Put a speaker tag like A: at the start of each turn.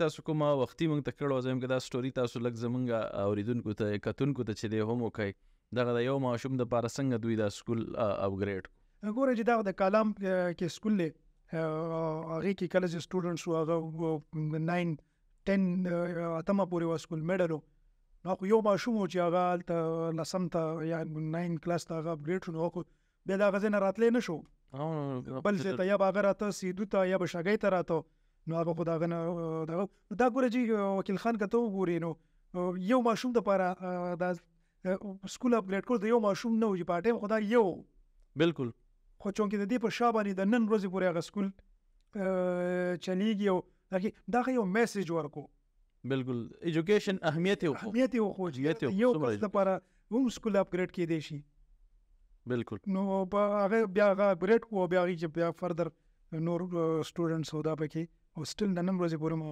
A: تاسو کومه وختي مونږ ته کړو زموږ دا ستوري تاسو لږ زمونږ اوریدونکو ته کتونکو ته چې دی هم وکای دغه د یو ماشوم د پاره څنګه دوی دا سکول اپګریډ
B: ګوره چې دا د کلام کې سکول له هغه کې کله چې سټوډنټس وو هغه 9 10 اتمه پورې وو سکول میډلو نو خو یو ماشوم چې هغه ته لسم ته یا 9 کلاس ته هغه اپګریډ شو نو خو بیا دا غزنه راتلې
C: نشو بل چې ته یا
B: باغ راته سیدو ته یا بشګی ته راته نو هغه خو دا غنه دا دا ګوره چې وکیل خان کته وګوري نو یو ماشوم د پاره دا سکول اپګریډ کول د یو ماشوم نه وي پټه خدا یو بالکل خو چون کې د دې په شابه د نن ورځې پورې هغه سکول چلیږي او دا یو میسج
D: ورکو بالکل ایجوکیشن اهمیت یو اهمیت یو خو یو کس لپاره هم سکول اپګریډ کې دی شي بالکل نو په هغه بیا هغه اپګریډ کو
B: بیا هغه چې بیا فردر نور سټوډنټس وو دا پکې او سټل نن ورځې پورې ما